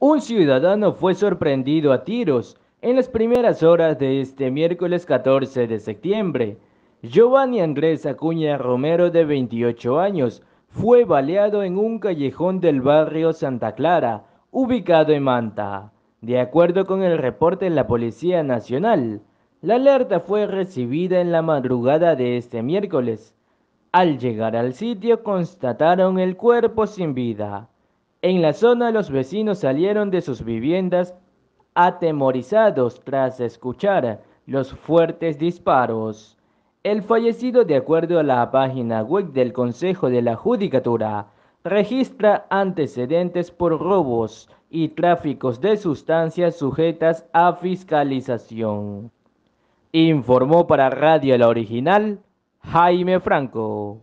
Un ciudadano fue sorprendido a tiros en las primeras horas de este miércoles 14 de septiembre. Giovanni Andrés Acuña Romero, de 28 años, fue baleado en un callejón del barrio Santa Clara, ubicado en Manta. De acuerdo con el reporte de la Policía Nacional, la alerta fue recibida en la madrugada de este miércoles. Al llegar al sitio constataron el cuerpo sin vida. En la zona los vecinos salieron de sus viviendas atemorizados tras escuchar los fuertes disparos. El fallecido, de acuerdo a la página web del Consejo de la Judicatura, registra antecedentes por robos y tráficos de sustancias sujetas a fiscalización. Informó para Radio La Original Jaime Franco.